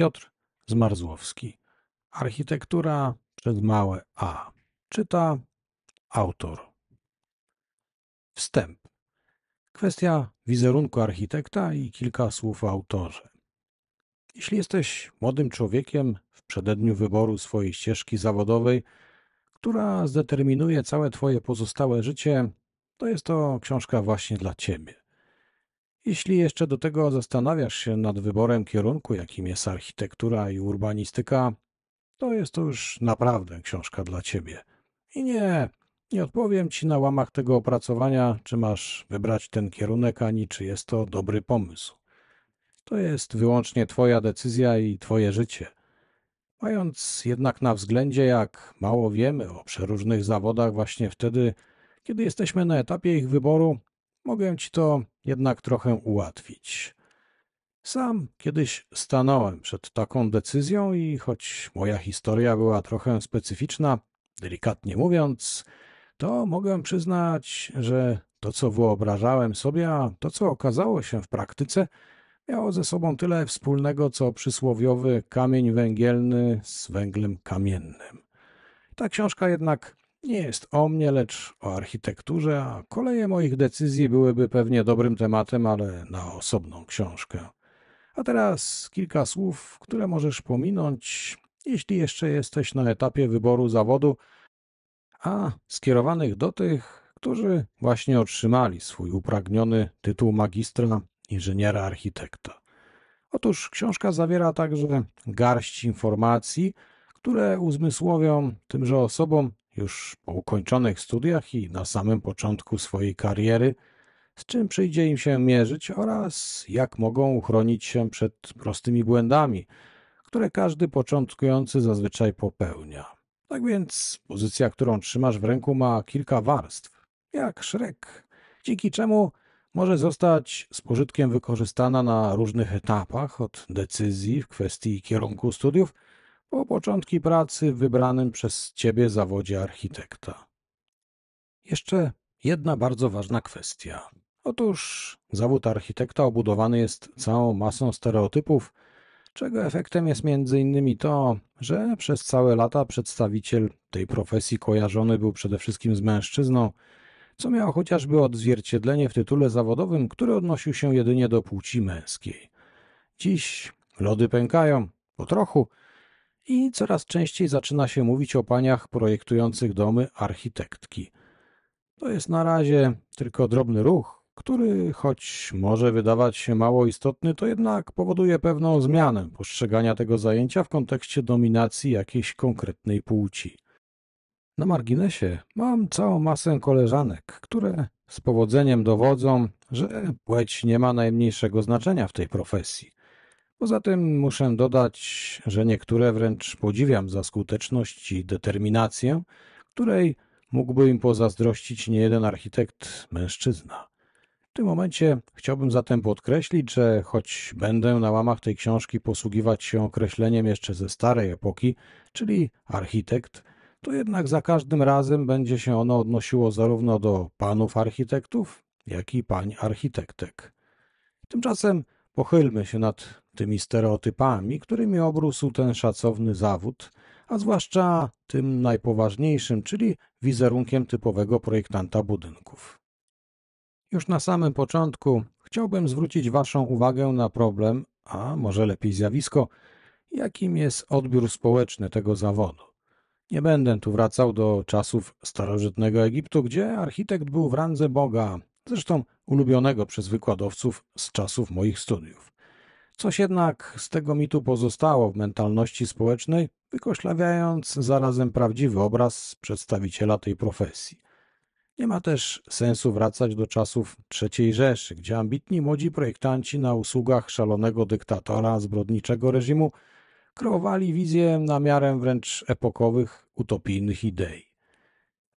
Piotr Zmarzłowski. Architektura przez małe a. Czyta autor. Wstęp. Kwestia wizerunku architekta i kilka słów o autorze. Jeśli jesteś młodym człowiekiem w przededniu wyboru swojej ścieżki zawodowej, która zdeterminuje całe Twoje pozostałe życie, to jest to książka właśnie dla Ciebie. Jeśli jeszcze do tego zastanawiasz się nad wyborem kierunku, jakim jest architektura i urbanistyka, to jest to już naprawdę książka dla ciebie. I nie, nie odpowiem ci na łamach tego opracowania, czy masz wybrać ten kierunek, ani czy jest to dobry pomysł. To jest wyłącznie Twoja decyzja i Twoje życie. Mając jednak na względzie, jak mało wiemy o przeróżnych zawodach właśnie wtedy, kiedy jesteśmy na etapie ich wyboru, mogę Ci to jednak trochę ułatwić. Sam kiedyś stanąłem przed taką decyzją i choć moja historia była trochę specyficzna, delikatnie mówiąc, to mogę przyznać, że to, co wyobrażałem sobie, a to, co okazało się w praktyce, miało ze sobą tyle wspólnego, co przysłowiowy kamień węgielny z węglem kamiennym. Ta książka jednak nie jest o mnie, lecz o architekturze, a koleje moich decyzji byłyby pewnie dobrym tematem, ale na osobną książkę. A teraz kilka słów, które możesz pominąć, jeśli jeszcze jesteś na etapie wyboru zawodu, a skierowanych do tych, którzy właśnie otrzymali swój upragniony tytuł magistra inżyniera architekta. Otóż książka zawiera także garść informacji, które uzmysłowią tymże osobom już po ukończonych studiach i na samym początku swojej kariery, z czym przyjdzie im się mierzyć oraz jak mogą uchronić się przed prostymi błędami, które każdy początkujący zazwyczaj popełnia. Tak więc pozycja, którą trzymasz w ręku, ma kilka warstw, jak szrek, dzięki czemu może zostać z pożytkiem wykorzystana na różnych etapach, od decyzji w kwestii kierunku studiów po początki pracy w wybranym przez ciebie zawodzie architekta. Jeszcze jedna bardzo ważna kwestia. Otóż zawód architekta obudowany jest całą masą stereotypów, czego efektem jest m.in. to, że przez całe lata przedstawiciel tej profesji kojarzony był przede wszystkim z mężczyzną, co miało chociażby odzwierciedlenie w tytule zawodowym, który odnosił się jedynie do płci męskiej. Dziś lody pękają, po trochu, i coraz częściej zaczyna się mówić o paniach projektujących domy architektki. To jest na razie tylko drobny ruch, który choć może wydawać się mało istotny, to jednak powoduje pewną zmianę postrzegania tego zajęcia w kontekście dominacji jakiejś konkretnej płci. Na marginesie mam całą masę koleżanek, które z powodzeniem dowodzą, że płeć nie ma najmniejszego znaczenia w tej profesji. Poza tym muszę dodać, że niektóre wręcz podziwiam za skuteczność i determinację, której mógłby im pozazdrościć niejeden architekt mężczyzna. W tym momencie chciałbym zatem podkreślić, że choć będę na łamach tej książki posługiwać się określeniem jeszcze ze starej epoki, czyli architekt, to jednak za każdym razem będzie się ono odnosiło zarówno do panów architektów, jak i pań architektek. Tymczasem pochylmy się nad tymi stereotypami, którymi obrósł ten szacowny zawód, a zwłaszcza tym najpoważniejszym, czyli wizerunkiem typowego projektanta budynków. Już na samym początku chciałbym zwrócić Waszą uwagę na problem, a może lepiej zjawisko, jakim jest odbiór społeczny tego zawodu. Nie będę tu wracał do czasów starożytnego Egiptu, gdzie architekt był w randze Boga, zresztą ulubionego przez wykładowców z czasów moich studiów. Coś jednak z tego mitu pozostało w mentalności społecznej, wykoślawiając zarazem prawdziwy obraz przedstawiciela tej profesji. Nie ma też sensu wracać do czasów III Rzeszy, gdzie ambitni młodzi projektanci na usługach szalonego dyktatora zbrodniczego reżimu kreowali wizję na miarę wręcz epokowych, utopijnych idei.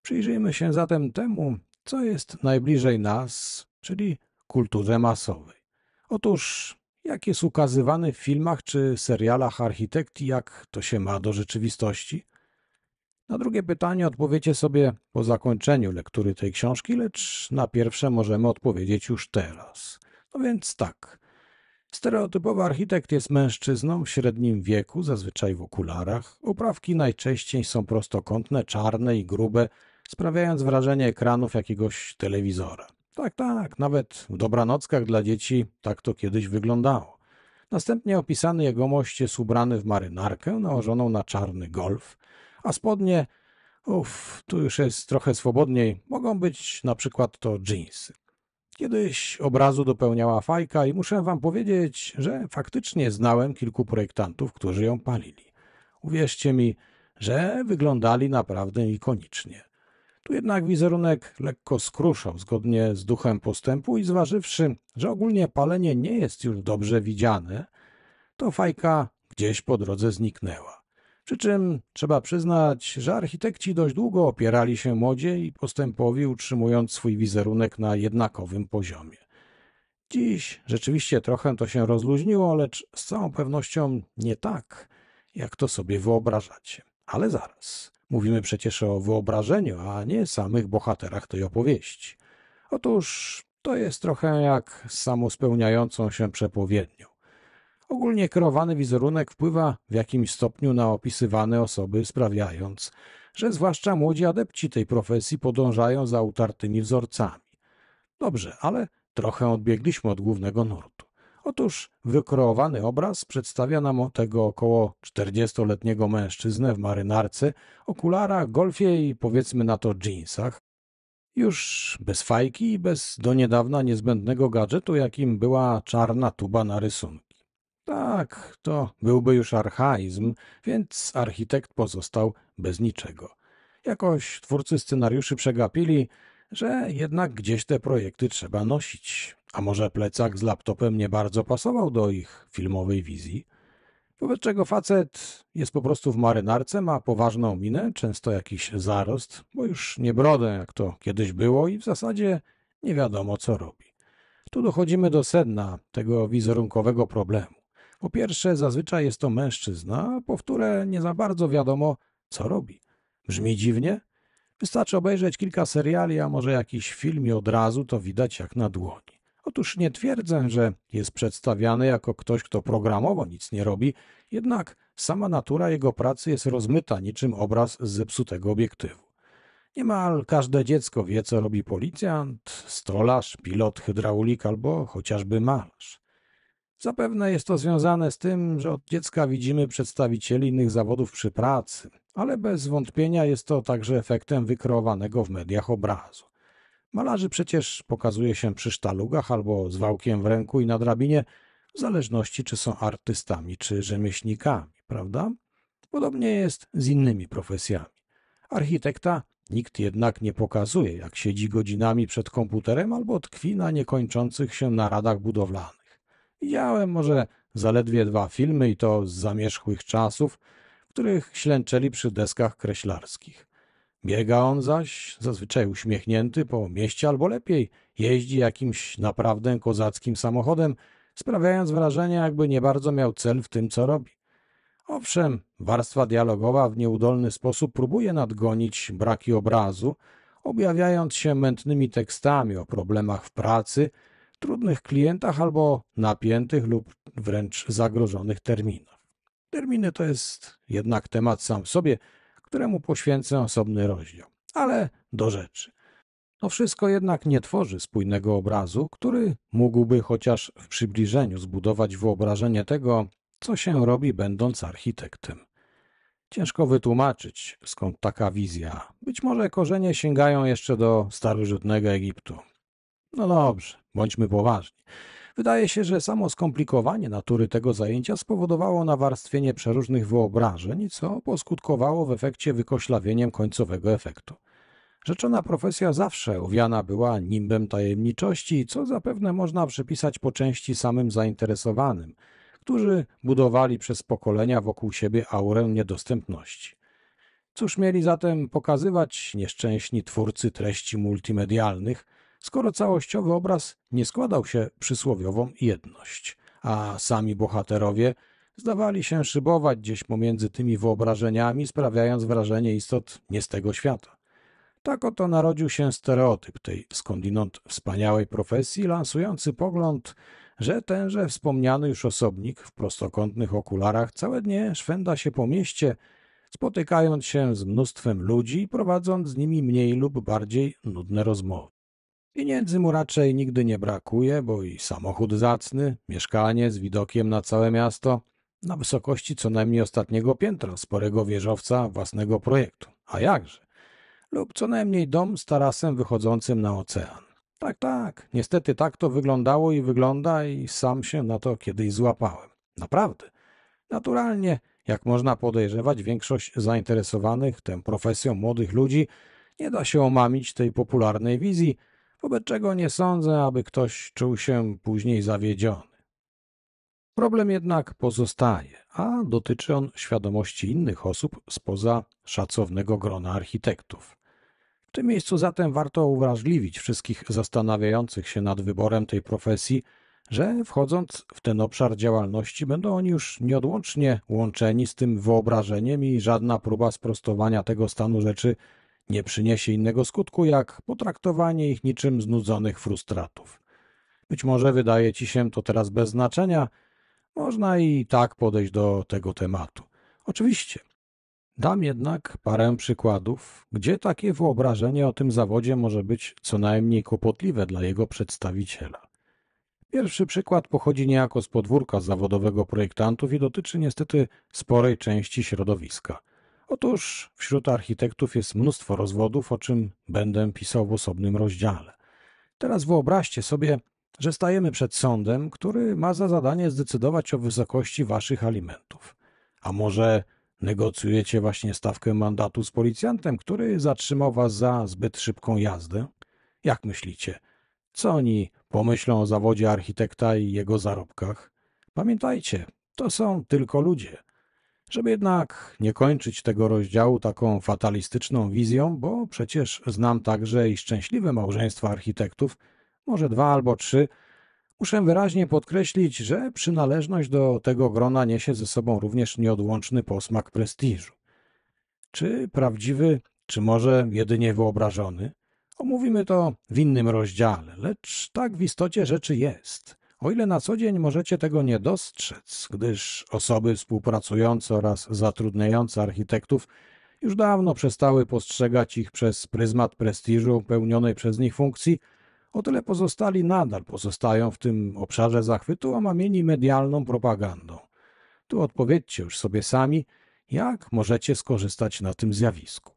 Przyjrzyjmy się zatem temu, co jest najbliżej nas, czyli kulturze masowej. Otóż jak jest ukazywany w filmach czy serialach architekt i jak to się ma do rzeczywistości? Na drugie pytanie odpowiecie sobie po zakończeniu lektury tej książki, lecz na pierwsze możemy odpowiedzieć już teraz. No więc tak. Stereotypowy architekt jest mężczyzną w średnim wieku, zazwyczaj w okularach. Oprawki najczęściej są prostokątne, czarne i grube, sprawiając wrażenie ekranów jakiegoś telewizora. Tak, tak, nawet w dobranockach dla dzieci tak to kiedyś wyglądało. Następnie opisany jegomość jest ubrany w marynarkę nałożoną na czarny golf, a spodnie, uff, tu już jest trochę swobodniej, mogą być na przykład to dżinsy. Kiedyś obrazu dopełniała fajka i muszę wam powiedzieć, że faktycznie znałem kilku projektantów, którzy ją palili. Uwierzcie mi, że wyglądali naprawdę ikonicznie. Tu jednak wizerunek lekko skruszał zgodnie z duchem postępu i zważywszy, że ogólnie palenie nie jest już dobrze widziane, to fajka gdzieś po drodze zniknęła. Przy czym trzeba przyznać, że architekci dość długo opierali się modzie i postępowi, utrzymując swój wizerunek na jednakowym poziomie. Dziś rzeczywiście trochę to się rozluźniło, lecz z całą pewnością nie tak, jak to sobie wyobrażacie. Ale zaraz. Mówimy przecież o wyobrażeniu, a nie samych bohaterach tej opowieści. Otóż to jest trochę jak samospełniającą się przepowiednią. Ogólnie kreowany wizerunek wpływa w jakimś stopniu na opisywane osoby, sprawiając, że zwłaszcza młodzi adepci tej profesji podążają za utartymi wzorcami. Dobrze, ale trochę odbiegliśmy od głównego nurtu. Otóż wykreowany obraz przedstawia nam tego około 40-letniego mężczyznę w marynarce, okularach, golfie i powiedzmy na to jeansach. Już bez fajki i bez do niedawna niezbędnego gadżetu, jakim była czarna tuba na rysunki. Tak, to byłby już archaizm, więc architekt pozostał bez niczego. Jakoś twórcy scenariuszy przegapili, że jednak gdzieś te projekty trzeba nosić. A może plecak z laptopem nie bardzo pasował do ich filmowej wizji? Wobec czego facet jest po prostu w marynarce, ma poważną minę, często jakiś zarost, bo już nie brodę, jak to kiedyś było i w zasadzie nie wiadomo, co robi. Tu dochodzimy do sedna tego wizerunkowego problemu. Po pierwsze, zazwyczaj jest to mężczyzna, a po wtóre, nie za bardzo wiadomo, co robi. Brzmi dziwnie? Wystarczy obejrzeć kilka seriali, a może jakiś film i od razu to widać jak na dłoni. Otóż nie twierdzę, że jest przedstawiany jako ktoś, kto programowo nic nie robi, jednak sama natura jego pracy jest rozmyta niczym obraz z zepsutego obiektywu. Niemal każde dziecko wie, co robi policjant, stolarz, pilot, hydraulik albo chociażby malarz. Zapewne jest to związane z tym, że od dziecka widzimy przedstawicieli innych zawodów przy pracy, ale bez wątpienia jest to także efektem wykreowanego w mediach obrazu. Malarzy przecież pokazuje się przy sztalugach albo z wałkiem w ręku i na drabinie, w zależności czy są artystami czy rzemieślnikami, prawda? Podobnie jest z innymi profesjami. Architekta nikt jednak nie pokazuje, jak siedzi godzinami przed komputerem albo tkwi na niekończących się naradach budowlanych. Widziałem może zaledwie dwa filmy i to z zamierzchłych czasów, w których ślęczeli przy deskach kreślarskich. Biega on zaś, zazwyczaj uśmiechnięty, po mieście albo lepiej, jeździ jakimś naprawdę kozackim samochodem, sprawiając wrażenie, jakby nie bardzo miał cel w tym, co robi. Owszem, warstwa dialogowa w nieudolny sposób próbuje nadgonić braki obrazu, objawiając się mętnymi tekstami o problemach w pracy, trudnych klientach albo napiętych lub wręcz zagrożonych terminach. Terminy to jest jednak temat sam w sobie, któremu poświęcę osobny rozdział, ale do rzeczy. To wszystko jednak nie tworzy spójnego obrazu, który mógłby chociaż w przybliżeniu zbudować wyobrażenie tego, co się robi będąc architektem. Ciężko wytłumaczyć, skąd taka wizja. Być może korzenie sięgają jeszcze do starożytnego Egiptu. No dobrze, bądźmy poważni. Wydaje się, że samo skomplikowanie natury tego zajęcia spowodowało nawarstwienie przeróżnych wyobrażeń, co poskutkowało w efekcie wykoślawieniem końcowego efektu. Rzeczona profesja zawsze owiana była nimbem tajemniczości, co zapewne można przypisać po części samym zainteresowanym, którzy budowali przez pokolenia wokół siebie aurę niedostępności. Cóż mieli zatem pokazywać nieszczęśni twórcy treści multimedialnych – skoro całościowy obraz nie składał się przysłowiową jedność, a sami bohaterowie zdawali się szybować gdzieś pomiędzy tymi wyobrażeniami, sprawiając wrażenie istot nie z tego świata. Tak oto narodził się stereotyp tej skądinąd wspaniałej profesji, lansujący pogląd, że tenże wspomniany już osobnik w prostokątnych okularach całe dnie szwenda się po mieście, spotykając się z mnóstwem ludzi i prowadząc z nimi mniej lub bardziej nudne rozmowy. Pieniędzy mu raczej nigdy nie brakuje, bo i samochód zacny, mieszkanie z widokiem na całe miasto, na wysokości co najmniej ostatniego piętra sporego wieżowca własnego projektu. A jakże? Lub co najmniej dom z tarasem wychodzącym na ocean. Tak, tak, niestety tak to wyglądało i wygląda i sam się na to kiedyś złapałem. Naprawdę. Naturalnie, jak można podejrzewać, większość zainteresowanych tą profesją młodych ludzi nie da się omamić tej popularnej wizji – wobec czego nie sądzę, aby ktoś czuł się później zawiedziony. Problem jednak pozostaje, a dotyczy on świadomości innych osób spoza szacownego grona architektów. W tym miejscu zatem warto uwrażliwić wszystkich zastanawiających się nad wyborem tej profesji, że wchodząc w ten obszar działalności będą oni już nieodłącznie łączeni z tym wyobrażeniem i żadna próba sprostowania tego stanu rzeczy nie przyniesie innego skutku jak potraktowanie ich niczym znudzonych frustratów. Być może wydaje ci się to teraz bez znaczenia, można i tak podejść do tego tematu. Oczywiście. Dam jednak parę przykładów, gdzie takie wyobrażenie o tym zawodzie może być co najmniej kłopotliwe dla jego przedstawiciela. Pierwszy przykład pochodzi niejako z podwórka zawodowego projektantów i dotyczy niestety sporej części środowiska – Otóż wśród architektów jest mnóstwo rozwodów, o czym będę pisał w osobnym rozdziale. Teraz wyobraźcie sobie, że stajemy przed sądem, który ma za zadanie zdecydować o wysokości waszych alimentów. A może negocjujecie właśnie stawkę mandatu z policjantem, który zatrzymał was za zbyt szybką jazdę? Jak myślicie, co oni pomyślą o zawodzie architekta i jego zarobkach? Pamiętajcie, to są tylko ludzie – żeby jednak nie kończyć tego rozdziału taką fatalistyczną wizją, bo przecież znam także i szczęśliwe małżeństwa architektów, może dwa albo trzy, muszę wyraźnie podkreślić, że przynależność do tego grona niesie ze sobą również nieodłączny posmak prestiżu. Czy prawdziwy, czy może jedynie wyobrażony? Omówimy to w innym rozdziale, lecz tak w istocie rzeczy jest – o ile na co dzień możecie tego nie dostrzec, gdyż osoby współpracujące oraz zatrudniające architektów już dawno przestały postrzegać ich przez pryzmat prestiżu pełnionej przez nich funkcji, o tyle pozostali nadal pozostają w tym obszarze zachwytu omamieni medialną propagandą. Tu odpowiedzcie już sobie sami, jak możecie skorzystać na tym zjawisku.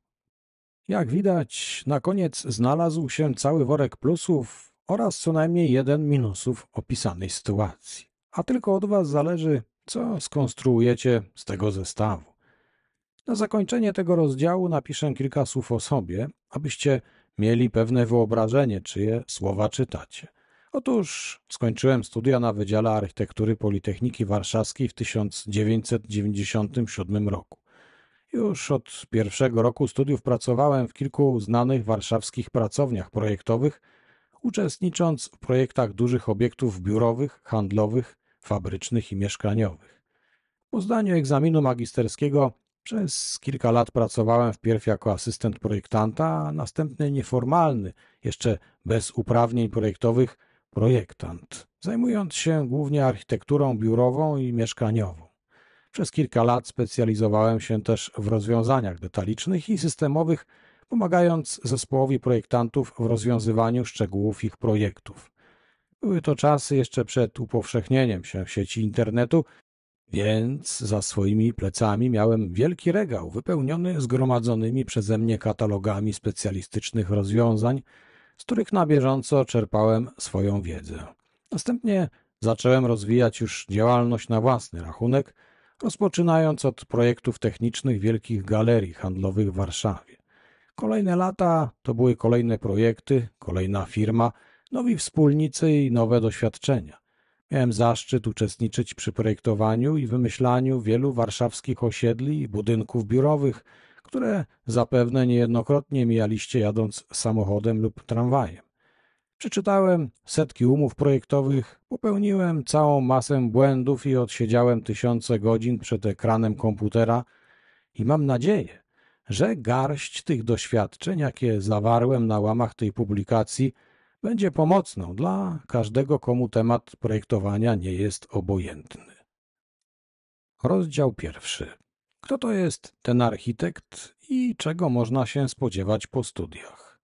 Jak widać, na koniec znalazł się cały worek plusów, oraz co najmniej jeden minusów opisanej sytuacji. A tylko od Was zależy, co skonstruujecie z tego zestawu. Na zakończenie tego rozdziału napiszę kilka słów o sobie, abyście mieli pewne wyobrażenie, czyje słowa czytacie. Otóż skończyłem studia na Wydziale Architektury Politechniki Warszawskiej w 1997 roku. Już od pierwszego roku studiów pracowałem w kilku znanych warszawskich pracowniach projektowych – uczestnicząc w projektach dużych obiektów biurowych, handlowych, fabrycznych i mieszkaniowych. Po zdaniu egzaminu magisterskiego przez kilka lat pracowałem wpierw jako asystent projektanta, a następnie nieformalny, jeszcze bez uprawnień projektowych, projektant, zajmując się głównie architekturą biurową i mieszkaniową. Przez kilka lat specjalizowałem się też w rozwiązaniach detalicznych i systemowych pomagając zespołowi projektantów w rozwiązywaniu szczegółów ich projektów. Były to czasy jeszcze przed upowszechnieniem się sieci internetu, więc za swoimi plecami miałem wielki regał wypełniony zgromadzonymi przeze mnie katalogami specjalistycznych rozwiązań, z których na bieżąco czerpałem swoją wiedzę. Następnie zacząłem rozwijać już działalność na własny rachunek, rozpoczynając od projektów technicznych wielkich galerii handlowych w Warszawie. Kolejne lata to były kolejne projekty, kolejna firma, nowi wspólnicy i nowe doświadczenia. Miałem zaszczyt uczestniczyć przy projektowaniu i wymyślaniu wielu warszawskich osiedli i budynków biurowych, które zapewne niejednokrotnie mijaliście jadąc samochodem lub tramwajem. Przeczytałem setki umów projektowych, popełniłem całą masę błędów i odsiedziałem tysiące godzin przed ekranem komputera i mam nadzieję, że garść tych doświadczeń, jakie zawarłem na łamach tej publikacji, będzie pomocną dla każdego, komu temat projektowania nie jest obojętny. Rozdział pierwszy. Kto to jest ten architekt i czego można się spodziewać po studiach?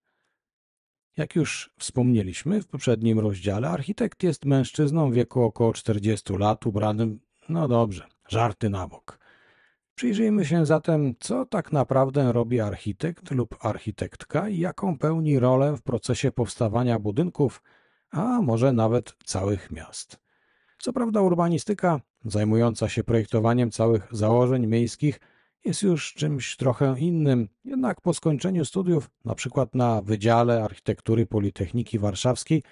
Jak już wspomnieliśmy w poprzednim rozdziale, architekt jest mężczyzną w wieku około 40 lat, ubranym, no dobrze, żarty na bok – Przyjrzyjmy się zatem, co tak naprawdę robi architekt lub architektka i jaką pełni rolę w procesie powstawania budynków, a może nawet całych miast. Co prawda, urbanistyka, zajmująca się projektowaniem całych założeń miejskich, jest już czymś trochę innym, jednak po skończeniu studiów, na przykład na Wydziale Architektury Politechniki Warszawskiej,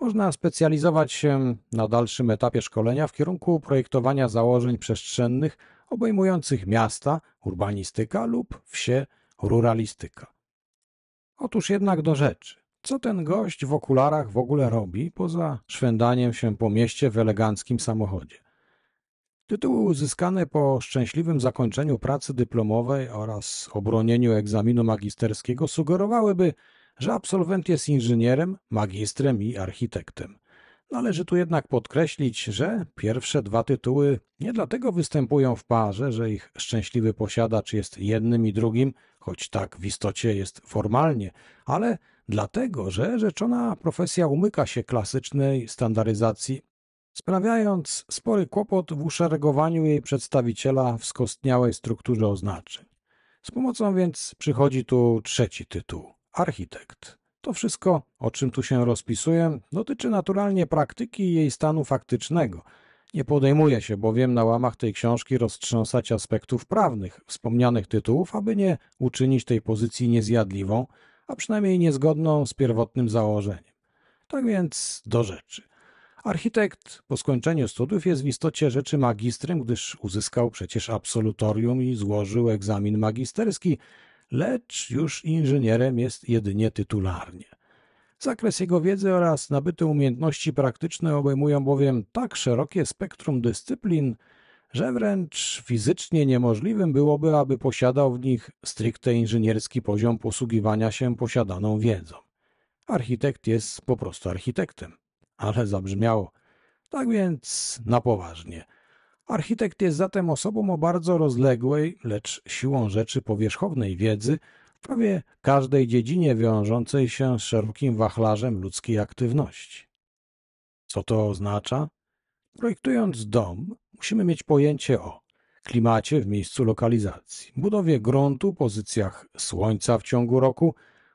można specjalizować się na dalszym etapie szkolenia w kierunku projektowania założeń przestrzennych obejmujących miasta, urbanistyka lub wsie, ruralistyka. Otóż jednak do rzeczy. Co ten gość w okularach w ogóle robi, poza szwędaniem się po mieście w eleganckim samochodzie? Tytuły uzyskane po szczęśliwym zakończeniu pracy dyplomowej oraz obronieniu egzaminu magisterskiego sugerowałyby, że absolwent jest inżynierem, magistrem i architektem – Należy tu jednak podkreślić, że pierwsze dwa tytuły nie dlatego występują w parze, że ich szczęśliwy posiadacz jest jednym i drugim, choć tak w istocie jest formalnie, ale dlatego, że rzeczona profesja umyka się klasycznej standaryzacji, sprawiając spory kłopot w uszeregowaniu jej przedstawiciela w skostniałej strukturze oznaczeń. Z pomocą więc przychodzi tu trzeci tytuł architekt. To wszystko, o czym tu się rozpisuję, dotyczy naturalnie praktyki i jej stanu faktycznego. Nie podejmuję się bowiem na łamach tej książki roztrząsać aspektów prawnych wspomnianych tytułów, aby nie uczynić tej pozycji niezjadliwą, a przynajmniej niezgodną z pierwotnym założeniem. Tak więc do rzeczy. Architekt po skończeniu studiów jest w istocie rzeczy magistrem, gdyż uzyskał przecież absolutorium i złożył egzamin magisterski, lecz już inżynierem jest jedynie tytularnie. Zakres jego wiedzy oraz nabyte umiejętności praktyczne obejmują bowiem tak szerokie spektrum dyscyplin, że wręcz fizycznie niemożliwym byłoby, aby posiadał w nich stricte inżynierski poziom posługiwania się posiadaną wiedzą. Architekt jest po prostu architektem, ale zabrzmiało. Tak więc na poważnie – Architekt jest zatem osobą o bardzo rozległej, lecz siłą rzeczy powierzchownej wiedzy w prawie każdej dziedzinie wiążącej się z szerokim wachlarzem ludzkiej aktywności. Co to oznacza? Projektując dom, musimy mieć pojęcie o klimacie w miejscu lokalizacji, budowie gruntu, pozycjach słońca w ciągu roku,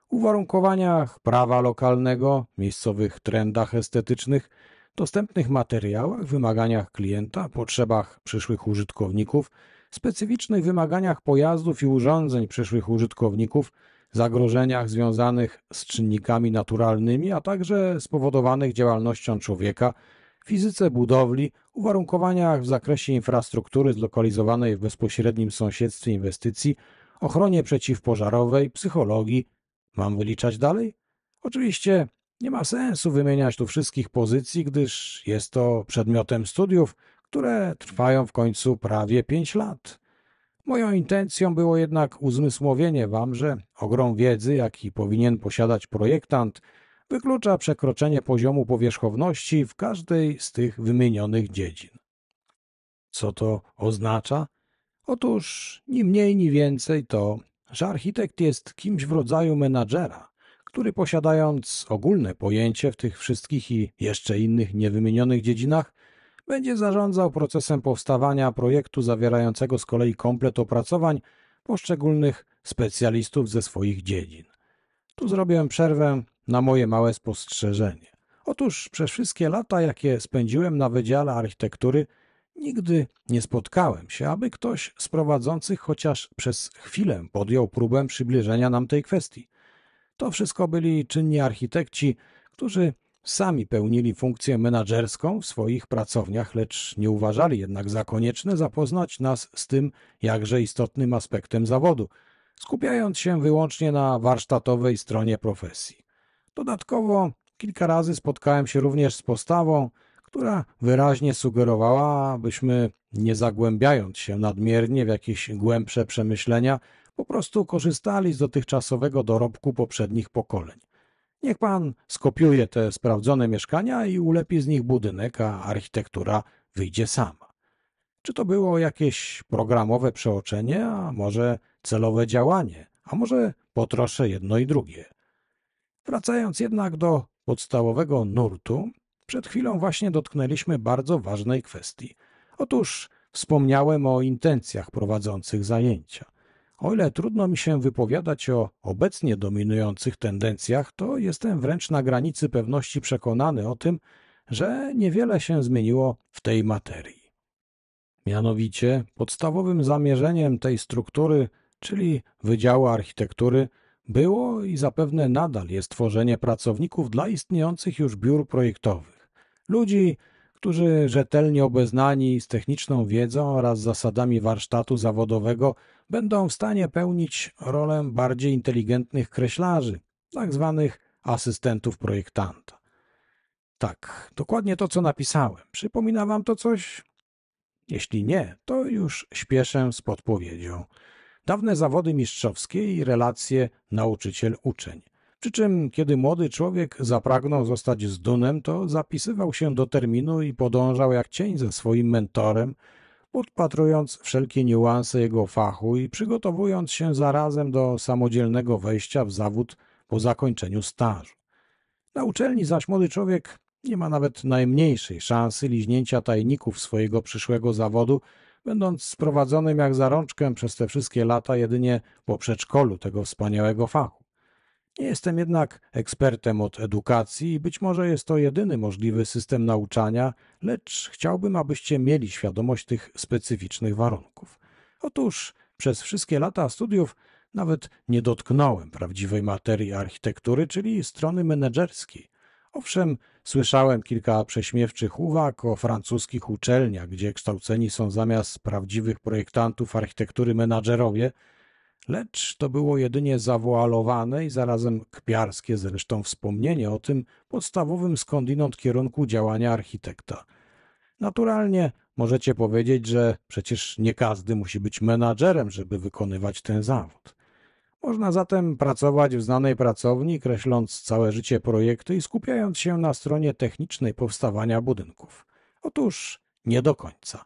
uwarunkowaniach prawa lokalnego, miejscowych trendach estetycznych – dostępnych materiałach, wymaganiach klienta, potrzebach przyszłych użytkowników, specyficznych wymaganiach pojazdów i urządzeń przyszłych użytkowników, zagrożeniach związanych z czynnikami naturalnymi, a także spowodowanych działalnością człowieka, fizyce budowli, uwarunkowaniach w zakresie infrastruktury zlokalizowanej w bezpośrednim sąsiedztwie inwestycji, ochronie przeciwpożarowej, psychologii. Mam wyliczać dalej? Oczywiście nie ma sensu wymieniać tu wszystkich pozycji, gdyż jest to przedmiotem studiów, które trwają w końcu prawie 5 lat. Moją intencją było jednak uzmysłowienie Wam, że ogrom wiedzy, jaki powinien posiadać projektant, wyklucza przekroczenie poziomu powierzchowności w każdej z tych wymienionych dziedzin. Co to oznacza? Otóż ni mniej, ni więcej to, że architekt jest kimś w rodzaju menadżera, który posiadając ogólne pojęcie w tych wszystkich i jeszcze innych niewymienionych dziedzinach, będzie zarządzał procesem powstawania projektu zawierającego z kolei komplet opracowań poszczególnych specjalistów ze swoich dziedzin. Tu zrobiłem przerwę na moje małe spostrzeżenie. Otóż przez wszystkie lata, jakie spędziłem na Wydziale Architektury, nigdy nie spotkałem się, aby ktoś z prowadzących chociaż przez chwilę podjął próbę przybliżenia nam tej kwestii. To wszystko byli czynni architekci, którzy sami pełnili funkcję menadżerską w swoich pracowniach, lecz nie uważali jednak za konieczne zapoznać nas z tym jakże istotnym aspektem zawodu, skupiając się wyłącznie na warsztatowej stronie profesji. Dodatkowo kilka razy spotkałem się również z postawą, która wyraźnie sugerowała, abyśmy, nie zagłębiając się nadmiernie w jakieś głębsze przemyślenia, po prostu korzystali z dotychczasowego dorobku poprzednich pokoleń. Niech pan skopiuje te sprawdzone mieszkania i ulepi z nich budynek, a architektura wyjdzie sama. Czy to było jakieś programowe przeoczenie, a może celowe działanie, a może potroszę jedno i drugie. Wracając jednak do podstawowego nurtu, przed chwilą właśnie dotknęliśmy bardzo ważnej kwestii. Otóż wspomniałem o intencjach prowadzących zajęcia. O ile trudno mi się wypowiadać o obecnie dominujących tendencjach, to jestem wręcz na granicy pewności przekonany o tym, że niewiele się zmieniło w tej materii. Mianowicie podstawowym zamierzeniem tej struktury, czyli Wydziału Architektury, było i zapewne nadal jest tworzenie pracowników dla istniejących już biur projektowych, ludzi którzy rzetelnie obeznani z techniczną wiedzą oraz zasadami warsztatu zawodowego będą w stanie pełnić rolę bardziej inteligentnych kreślarzy, tzw. Tak asystentów projektanta. Tak, dokładnie to, co napisałem. Przypomina wam to coś? Jeśli nie, to już śpieszę z podpowiedzią. Dawne zawody mistrzowskie i relacje nauczyciel-uczeń – przy czym, kiedy młody człowiek zapragnął zostać Dunem, to zapisywał się do terminu i podążał jak cień za swoim mentorem, podpatrując wszelkie niuanse jego fachu i przygotowując się zarazem do samodzielnego wejścia w zawód po zakończeniu stażu. Na uczelni zaś młody człowiek nie ma nawet najmniejszej szansy liźnięcia tajników swojego przyszłego zawodu, będąc sprowadzonym jak zarączkę przez te wszystkie lata jedynie po przedszkolu tego wspaniałego fachu. Nie jestem jednak ekspertem od edukacji i być może jest to jedyny możliwy system nauczania, lecz chciałbym, abyście mieli świadomość tych specyficznych warunków. Otóż przez wszystkie lata studiów nawet nie dotknąłem prawdziwej materii architektury, czyli strony menedżerskiej. Owszem, słyszałem kilka prześmiewczych uwag o francuskich uczelniach, gdzie kształceni są zamiast prawdziwych projektantów architektury menadżerowie – Lecz to było jedynie zawoalowane i zarazem kpiarskie zresztą wspomnienie o tym podstawowym skądinąd kierunku działania architekta. Naturalnie możecie powiedzieć, że przecież nie każdy musi być menadżerem, żeby wykonywać ten zawód. Można zatem pracować w znanej pracowni, kreśląc całe życie projekty i skupiając się na stronie technicznej powstawania budynków. Otóż nie do końca.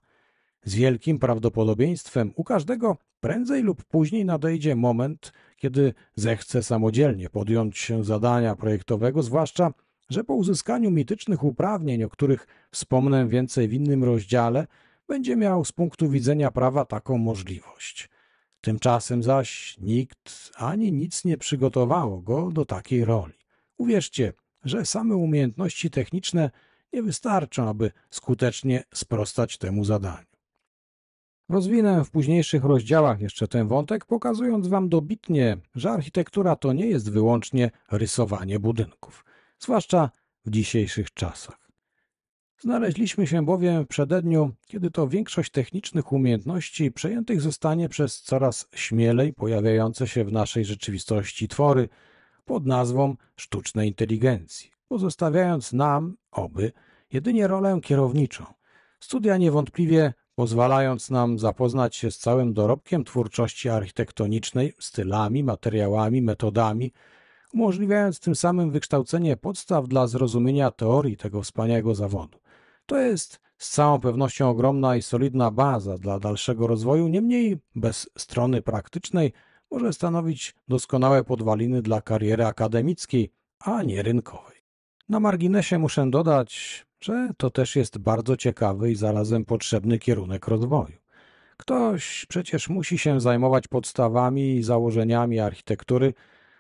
Z wielkim prawdopodobieństwem u każdego Prędzej lub później nadejdzie moment, kiedy zechce samodzielnie podjąć się zadania projektowego, zwłaszcza, że po uzyskaniu mitycznych uprawnień, o których wspomnę więcej w innym rozdziale, będzie miał z punktu widzenia prawa taką możliwość. Tymczasem zaś nikt ani nic nie przygotowało go do takiej roli. Uwierzcie, że same umiejętności techniczne nie wystarczą, aby skutecznie sprostać temu zadaniu. Rozwinę w późniejszych rozdziałach jeszcze ten wątek, pokazując Wam dobitnie, że architektura to nie jest wyłącznie rysowanie budynków, zwłaszcza w dzisiejszych czasach. Znaleźliśmy się bowiem w przededniu, kiedy to większość technicznych umiejętności przejętych zostanie przez coraz śmielej pojawiające się w naszej rzeczywistości twory pod nazwą sztucznej inteligencji, pozostawiając nam, oby, jedynie rolę kierowniczą. Studia niewątpliwie pozwalając nam zapoznać się z całym dorobkiem twórczości architektonicznej, stylami, materiałami, metodami, umożliwiając tym samym wykształcenie podstaw dla zrozumienia teorii tego wspaniałego zawodu. To jest z całą pewnością ogromna i solidna baza dla dalszego rozwoju, niemniej bez strony praktycznej może stanowić doskonałe podwaliny dla kariery akademickiej, a nie rynkowej. Na marginesie muszę dodać, że to też jest bardzo ciekawy i zarazem potrzebny kierunek rozwoju. Ktoś przecież musi się zajmować podstawami i założeniami architektury,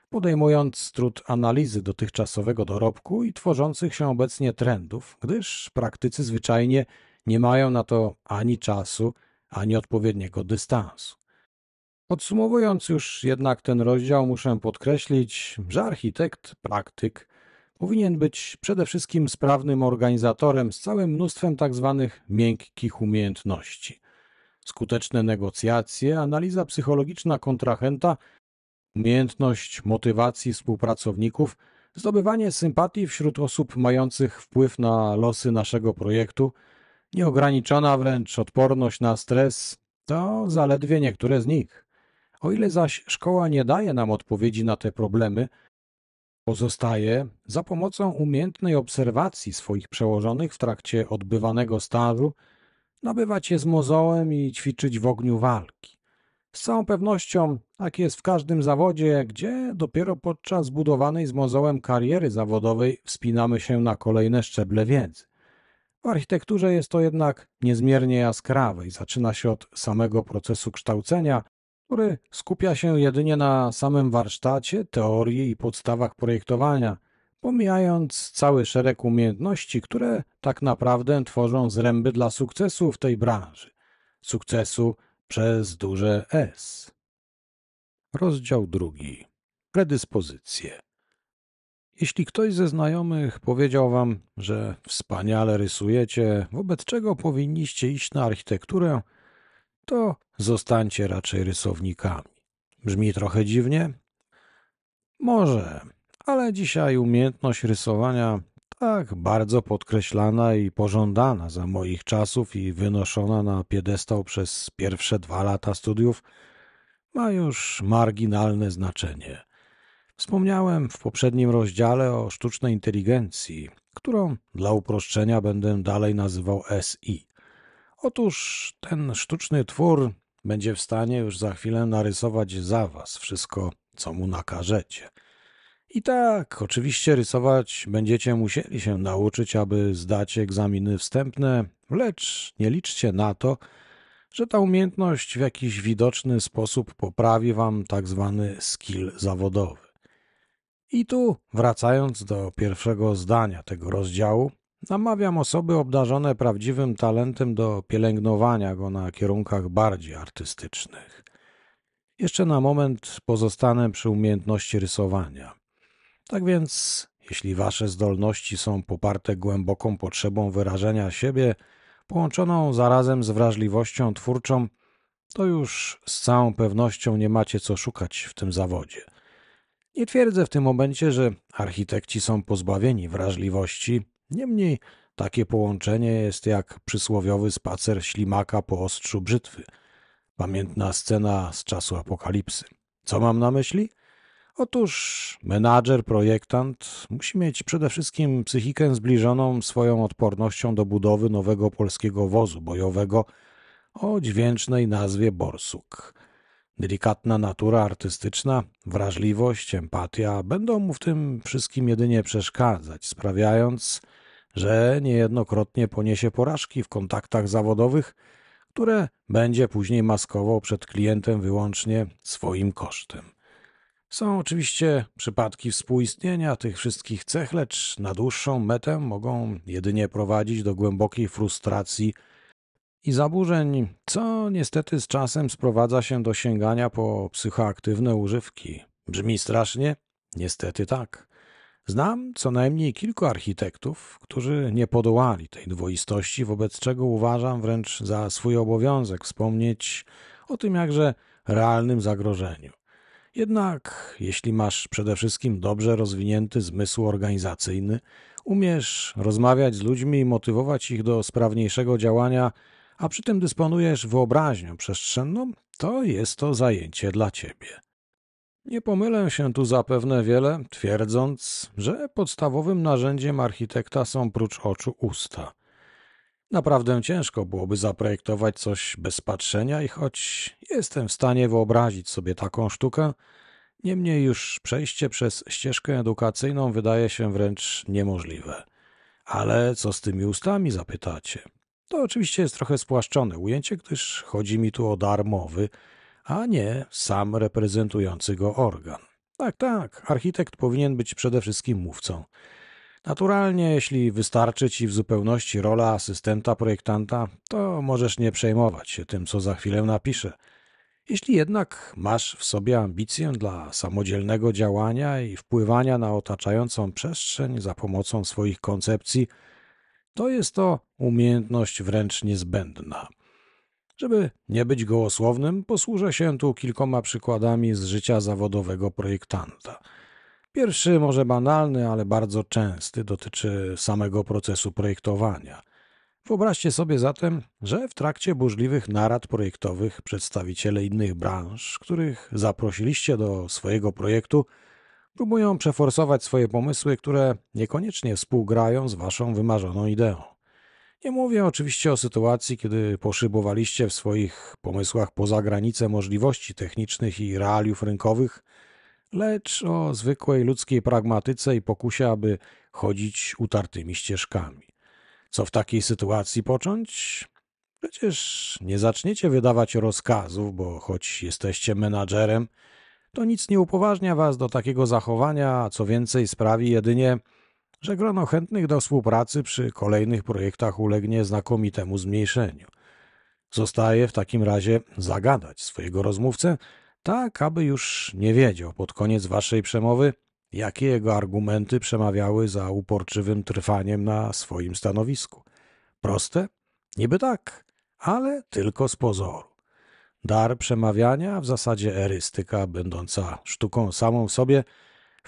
podejmując trud analizy dotychczasowego dorobku i tworzących się obecnie trendów, gdyż praktycy zwyczajnie nie mają na to ani czasu, ani odpowiedniego dystansu. Podsumowując już jednak ten rozdział, muszę podkreślić, że architekt, praktyk Powinien być przede wszystkim sprawnym organizatorem z całym mnóstwem tak zwanych miękkich umiejętności. Skuteczne negocjacje, analiza psychologiczna kontrahenta, umiejętność motywacji współpracowników, zdobywanie sympatii wśród osób mających wpływ na losy naszego projektu, nieograniczona wręcz odporność na stres to zaledwie niektóre z nich. O ile zaś szkoła nie daje nam odpowiedzi na te problemy, Pozostaje, za pomocą umiejętnej obserwacji swoich przełożonych w trakcie odbywanego stażu, nabywać je z mozołem i ćwiczyć w ogniu walki. Z całą pewnością tak jest w każdym zawodzie, gdzie dopiero podczas budowanej z mozołem kariery zawodowej wspinamy się na kolejne szczeble wiedzy. W architekturze jest to jednak niezmiernie jaskrawe i zaczyna się od samego procesu kształcenia, który skupia się jedynie na samym warsztacie, teorii i podstawach projektowania, pomijając cały szereg umiejętności, które tak naprawdę tworzą zręby dla sukcesu w tej branży. Sukcesu przez duże S. Rozdział drugi. Predyspozycje. Jeśli ktoś ze znajomych powiedział wam, że wspaniale rysujecie, wobec czego powinniście iść na architekturę, to zostańcie raczej rysownikami. Brzmi trochę dziwnie? Może, ale dzisiaj umiejętność rysowania tak bardzo podkreślana i pożądana za moich czasów i wynoszona na piedestał przez pierwsze dwa lata studiów, ma już marginalne znaczenie. Wspomniałem w poprzednim rozdziale o sztucznej inteligencji, którą dla uproszczenia będę dalej nazywał SI. Otóż ten sztuczny twór będzie w stanie już za chwilę narysować za was wszystko, co mu nakażecie. I tak, oczywiście rysować będziecie musieli się nauczyć, aby zdać egzaminy wstępne, lecz nie liczcie na to, że ta umiejętność w jakiś widoczny sposób poprawi wam tak zwany skill zawodowy. I tu, wracając do pierwszego zdania tego rozdziału, Namawiam osoby obdarzone prawdziwym talentem do pielęgnowania go na kierunkach bardziej artystycznych. Jeszcze na moment pozostanę przy umiejętności rysowania. Tak więc, jeśli wasze zdolności są poparte głęboką potrzebą wyrażenia siebie, połączoną zarazem z wrażliwością twórczą, to już z całą pewnością nie macie co szukać w tym zawodzie. Nie twierdzę w tym momencie, że architekci są pozbawieni wrażliwości Niemniej takie połączenie jest jak przysłowiowy spacer ślimaka po ostrzu brzytwy. Pamiętna scena z czasu apokalipsy. Co mam na myśli? Otóż menadżer, projektant musi mieć przede wszystkim psychikę zbliżoną swoją odpornością do budowy nowego polskiego wozu bojowego o dźwięcznej nazwie Borsuk. Delikatna natura artystyczna, wrażliwość, empatia będą mu w tym wszystkim jedynie przeszkadzać, sprawiając, że niejednokrotnie poniesie porażki w kontaktach zawodowych, które będzie później maskował przed klientem wyłącznie swoim kosztem. Są oczywiście przypadki współistnienia tych wszystkich cech, lecz na dłuższą metę mogą jedynie prowadzić do głębokiej frustracji i zaburzeń, co niestety z czasem sprowadza się do sięgania po psychoaktywne używki. Brzmi strasznie? Niestety tak. Znam co najmniej kilku architektów, którzy nie podołali tej dwoistości, wobec czego uważam wręcz za swój obowiązek wspomnieć o tym jakże realnym zagrożeniu. Jednak jeśli masz przede wszystkim dobrze rozwinięty zmysł organizacyjny, umiesz rozmawiać z ludźmi i motywować ich do sprawniejszego działania, a przy tym dysponujesz wyobraźnią przestrzenną, to jest to zajęcie dla ciebie. Nie pomylę się tu zapewne wiele, twierdząc, że podstawowym narzędziem architekta są prócz oczu usta. Naprawdę ciężko byłoby zaprojektować coś bez patrzenia i choć jestem w stanie wyobrazić sobie taką sztukę, niemniej już przejście przez ścieżkę edukacyjną wydaje się wręcz niemożliwe. Ale co z tymi ustami, zapytacie? To oczywiście jest trochę spłaszczone ujęcie, gdyż chodzi mi tu o darmowy, a nie sam reprezentujący go organ. Tak, tak, architekt powinien być przede wszystkim mówcą. Naturalnie, jeśli wystarczy ci w zupełności rola asystenta projektanta, to możesz nie przejmować się tym, co za chwilę napiszę. Jeśli jednak masz w sobie ambicję dla samodzielnego działania i wpływania na otaczającą przestrzeń za pomocą swoich koncepcji, to jest to umiejętność wręcz niezbędna. Żeby nie być gołosłownym, posłużę się tu kilkoma przykładami z życia zawodowego projektanta. Pierwszy, może banalny, ale bardzo częsty, dotyczy samego procesu projektowania. Wyobraźcie sobie zatem, że w trakcie burzliwych narad projektowych przedstawiciele innych branż, których zaprosiliście do swojego projektu, próbują przeforsować swoje pomysły, które niekoniecznie współgrają z waszą wymarzoną ideą. Nie mówię oczywiście o sytuacji, kiedy poszybowaliście w swoich pomysłach poza granice możliwości technicznych i realiów rynkowych, lecz o zwykłej ludzkiej pragmatyce i pokusie, aby chodzić utartymi ścieżkami. Co w takiej sytuacji począć? Przecież nie zaczniecie wydawać rozkazów, bo choć jesteście menadżerem, to nic nie upoważnia was do takiego zachowania, a co więcej sprawi jedynie, że grono chętnych do współpracy przy kolejnych projektach ulegnie znakomitemu zmniejszeniu. Zostaje w takim razie zagadać swojego rozmówcę, tak aby już nie wiedział pod koniec waszej przemowy, jakie jego argumenty przemawiały za uporczywym trwaniem na swoim stanowisku. Proste? Niby tak, ale tylko z pozoru. Dar przemawiania, w zasadzie erystyka, będąca sztuką samą w sobie –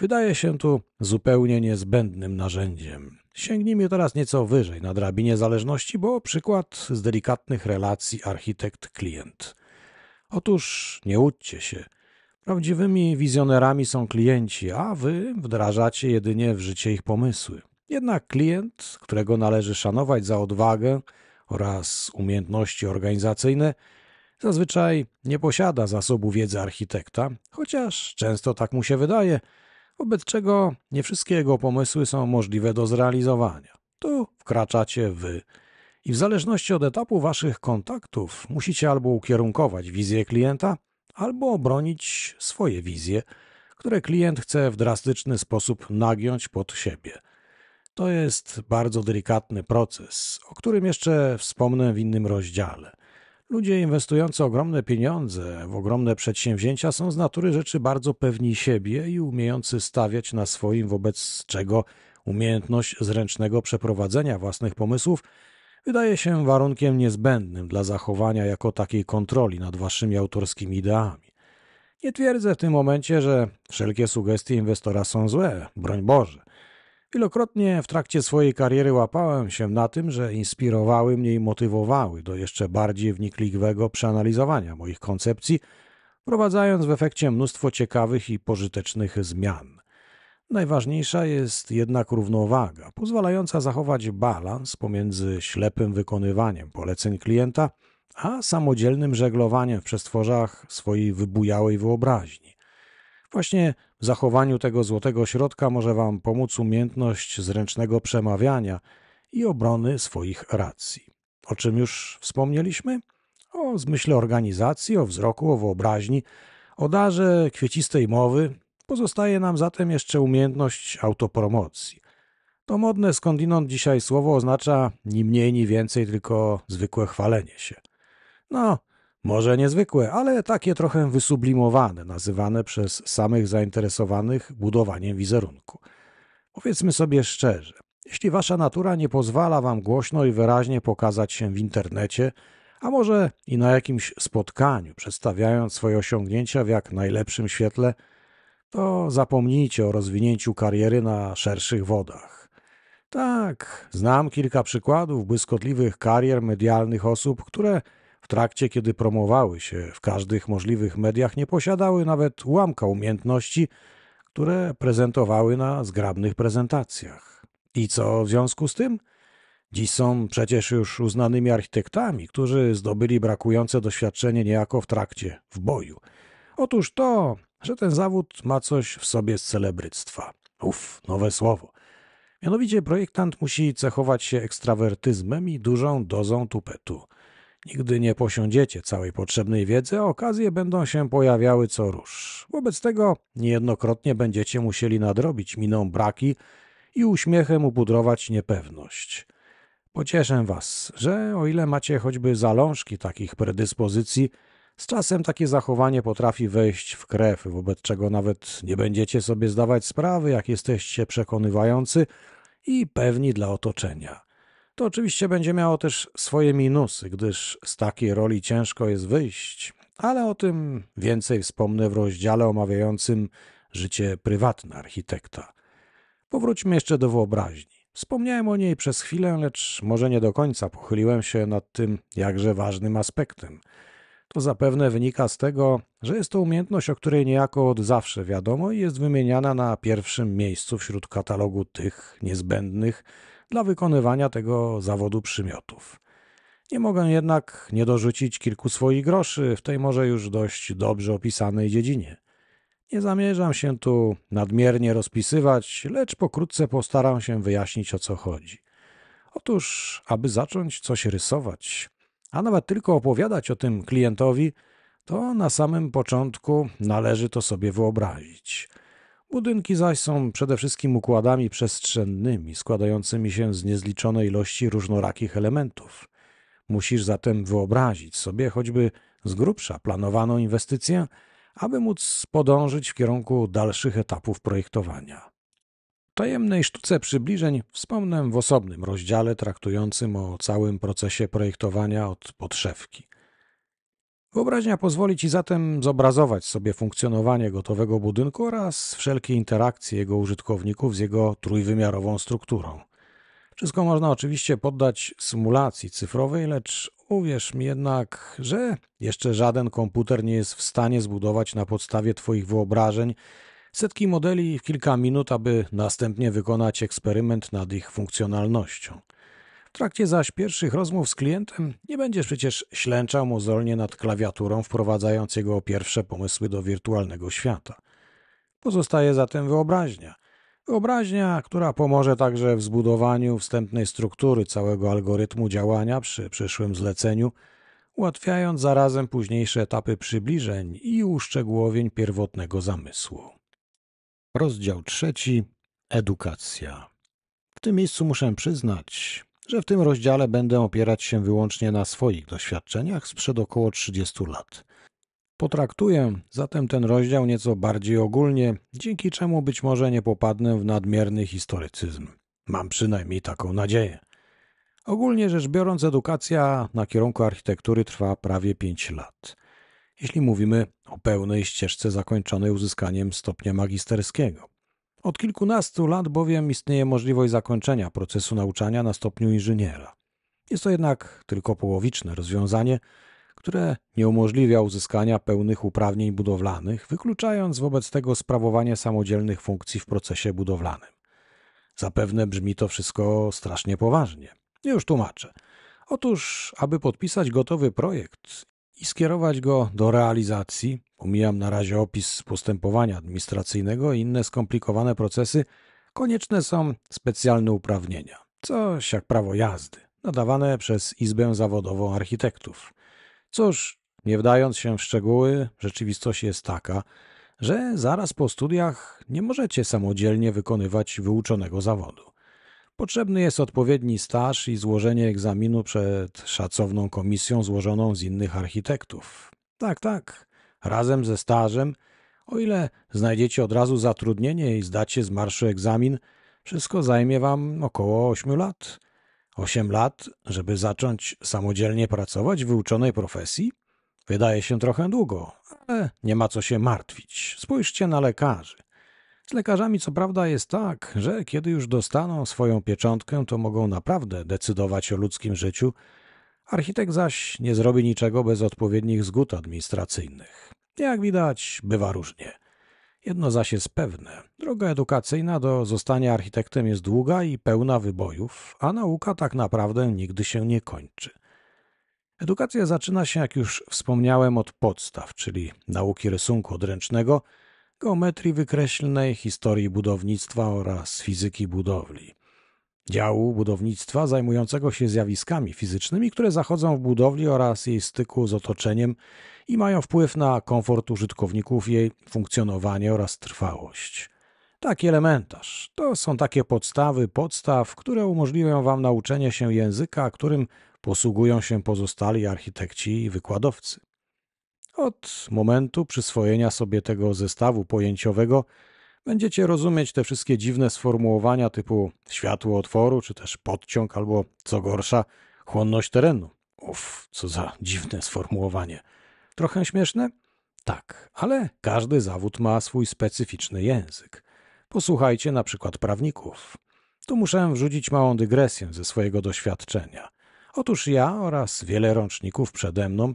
wydaje się tu zupełnie niezbędnym narzędziem. Sięgnijmy teraz nieco wyżej na drabinie zależności, bo przykład z delikatnych relacji architekt-klient. Otóż nie łudźcie się. Prawdziwymi wizjonerami są klienci, a wy wdrażacie jedynie w życie ich pomysły. Jednak klient, którego należy szanować za odwagę oraz umiejętności organizacyjne, zazwyczaj nie posiada zasobu wiedzy architekta, chociaż często tak mu się wydaje – wobec czego nie wszystkie jego pomysły są możliwe do zrealizowania. Tu wkraczacie wy. I w zależności od etapu waszych kontaktów musicie albo ukierunkować wizję klienta, albo obronić swoje wizje, które klient chce w drastyczny sposób nagiąć pod siebie. To jest bardzo delikatny proces, o którym jeszcze wspomnę w innym rozdziale. Ludzie inwestujący ogromne pieniądze w ogromne przedsięwzięcia są z natury rzeczy bardzo pewni siebie i umiejący stawiać na swoim, wobec czego umiejętność zręcznego przeprowadzenia własnych pomysłów wydaje się warunkiem niezbędnym dla zachowania jako takiej kontroli nad waszymi autorskimi ideami. Nie twierdzę w tym momencie, że wszelkie sugestie inwestora są złe, broń Boże. Wielokrotnie w trakcie swojej kariery łapałem się na tym, że inspirowały mnie i motywowały do jeszcze bardziej wnikliwego przeanalizowania moich koncepcji, wprowadzając w efekcie mnóstwo ciekawych i pożytecznych zmian. Najważniejsza jest jednak równowaga, pozwalająca zachować balans pomiędzy ślepym wykonywaniem poleceń klienta, a samodzielnym żeglowaniem w przestworzach swojej wybujałej wyobraźni. Właśnie w zachowaniu tego złotego środka może Wam pomóc umiejętność zręcznego przemawiania i obrony swoich racji. O czym już wspomnieliśmy? O zmyśle organizacji, o wzroku, o wyobraźni, o darze kwiecistej mowy. Pozostaje nam zatem jeszcze umiejętność autopromocji. To modne skądinąd dzisiaj słowo oznacza ni mniej, ni więcej, tylko zwykłe chwalenie się. No, może niezwykłe, ale takie trochę wysublimowane, nazywane przez samych zainteresowanych budowaniem wizerunku. Powiedzmy sobie szczerze, jeśli wasza natura nie pozwala wam głośno i wyraźnie pokazać się w internecie, a może i na jakimś spotkaniu, przedstawiając swoje osiągnięcia w jak najlepszym świetle, to zapomnijcie o rozwinięciu kariery na szerszych wodach. Tak, znam kilka przykładów błyskotliwych karier medialnych osób, które trakcie, kiedy promowały się w każdych możliwych mediach, nie posiadały nawet ułamka umiejętności, które prezentowały na zgrabnych prezentacjach. I co w związku z tym? Dziś są przecież już uznanymi architektami, którzy zdobyli brakujące doświadczenie niejako w trakcie, w boju. Otóż to, że ten zawód ma coś w sobie z celebryctwa. Uff, nowe słowo. Mianowicie projektant musi cechować się ekstrawertyzmem i dużą dozą tupetu. Nigdy nie posiądziecie całej potrzebnej wiedzy, a okazje będą się pojawiały co róż. Wobec tego niejednokrotnie będziecie musieli nadrobić miną braki i uśmiechem upudrować niepewność. Pocieszę Was, że o ile macie choćby zalążki takich predyspozycji, z czasem takie zachowanie potrafi wejść w krew, wobec czego nawet nie będziecie sobie zdawać sprawy, jak jesteście przekonywający i pewni dla otoczenia. To oczywiście będzie miało też swoje minusy, gdyż z takiej roli ciężko jest wyjść, ale o tym więcej wspomnę w rozdziale omawiającym życie prywatne architekta. Powróćmy jeszcze do wyobraźni. Wspomniałem o niej przez chwilę, lecz może nie do końca pochyliłem się nad tym jakże ważnym aspektem. To zapewne wynika z tego, że jest to umiejętność, o której niejako od zawsze wiadomo i jest wymieniana na pierwszym miejscu wśród katalogu tych niezbędnych, dla wykonywania tego zawodu przymiotów. Nie mogę jednak nie dorzucić kilku swoich groszy w tej może już dość dobrze opisanej dziedzinie. Nie zamierzam się tu nadmiernie rozpisywać, lecz pokrótce postaram się wyjaśnić o co chodzi. Otóż, aby zacząć coś rysować, a nawet tylko opowiadać o tym klientowi, to na samym początku należy to sobie wyobrazić – Budynki zaś są przede wszystkim układami przestrzennymi, składającymi się z niezliczonej ilości różnorakich elementów. Musisz zatem wyobrazić sobie choćby z grubsza planowaną inwestycję, aby móc podążyć w kierunku dalszych etapów projektowania. tajemnej sztuce przybliżeń wspomnę w osobnym rozdziale traktującym o całym procesie projektowania od podszewki. Wyobraźnia pozwoli Ci zatem zobrazować sobie funkcjonowanie gotowego budynku oraz wszelkie interakcje jego użytkowników z jego trójwymiarową strukturą. Wszystko można oczywiście poddać symulacji cyfrowej, lecz uwierz mi jednak, że jeszcze żaden komputer nie jest w stanie zbudować na podstawie Twoich wyobrażeń setki modeli w kilka minut, aby następnie wykonać eksperyment nad ich funkcjonalnością. W trakcie zaś pierwszych rozmów z klientem nie będziesz przecież ślęczał mozolnie nad klawiaturą, wprowadzając jego pierwsze pomysły do wirtualnego świata. Pozostaje zatem wyobraźnia. Wyobraźnia, która pomoże także w zbudowaniu wstępnej struktury całego algorytmu działania przy przyszłym zleceniu, ułatwiając zarazem późniejsze etapy przybliżeń i uszczegółowień pierwotnego zamysłu. Rozdział trzeci Edukacja. W tym miejscu muszę przyznać, że w tym rozdziale będę opierać się wyłącznie na swoich doświadczeniach sprzed około 30 lat. Potraktuję zatem ten rozdział nieco bardziej ogólnie, dzięki czemu być może nie popadnę w nadmierny historycyzm. Mam przynajmniej taką nadzieję. Ogólnie rzecz biorąc, edukacja na kierunku architektury trwa prawie 5 lat. Jeśli mówimy o pełnej ścieżce zakończonej uzyskaniem stopnia magisterskiego. Od kilkunastu lat bowiem istnieje możliwość zakończenia procesu nauczania na stopniu inżyniera. Jest to jednak tylko połowiczne rozwiązanie, które nie umożliwia uzyskania pełnych uprawnień budowlanych, wykluczając wobec tego sprawowanie samodzielnych funkcji w procesie budowlanym. Zapewne brzmi to wszystko strasznie poważnie. Już tłumaczę. Otóż, aby podpisać gotowy projekt i skierować go do realizacji, Omijam na razie opis postępowania administracyjnego i inne skomplikowane procesy. Konieczne są specjalne uprawnienia, coś jak prawo jazdy, nadawane przez Izbę Zawodową Architektów. Cóż, nie wdając się w szczegóły, rzeczywistość jest taka, że zaraz po studiach nie możecie samodzielnie wykonywać wyuczonego zawodu. Potrzebny jest odpowiedni staż i złożenie egzaminu przed szacowną komisją złożoną z innych architektów. Tak, tak razem ze stażem, o ile znajdziecie od razu zatrudnienie i zdacie z marszu egzamin, wszystko zajmie wam około 8 lat. 8 lat, żeby zacząć samodzielnie pracować w wyuczonej profesji? Wydaje się trochę długo, ale nie ma co się martwić. Spójrzcie na lekarzy. Z lekarzami co prawda jest tak, że kiedy już dostaną swoją pieczątkę, to mogą naprawdę decydować o ludzkim życiu Architekt zaś nie zrobi niczego bez odpowiednich zgód administracyjnych. Jak widać, bywa różnie. Jedno zaś jest pewne. Droga edukacyjna do zostania architektem jest długa i pełna wybojów, a nauka tak naprawdę nigdy się nie kończy. Edukacja zaczyna się, jak już wspomniałem, od podstaw, czyli nauki rysunku odręcznego, geometrii wykreślnej, historii budownictwa oraz fizyki budowli działu budownictwa zajmującego się zjawiskami fizycznymi, które zachodzą w budowli oraz jej styku z otoczeniem i mają wpływ na komfort użytkowników, jej funkcjonowanie oraz trwałość. Taki elementarz to są takie podstawy podstaw, które umożliwią Wam nauczenie się języka, którym posługują się pozostali architekci i wykładowcy. Od momentu przyswojenia sobie tego zestawu pojęciowego Będziecie rozumieć te wszystkie dziwne sformułowania typu światło otworu, czy też podciąg, albo co gorsza, chłonność terenu. Uff, co za dziwne sformułowanie. Trochę śmieszne? Tak, ale każdy zawód ma swój specyficzny język. Posłuchajcie na przykład prawników. Tu muszę wrzucić małą dygresję ze swojego doświadczenia. Otóż ja oraz wiele rączników przede mną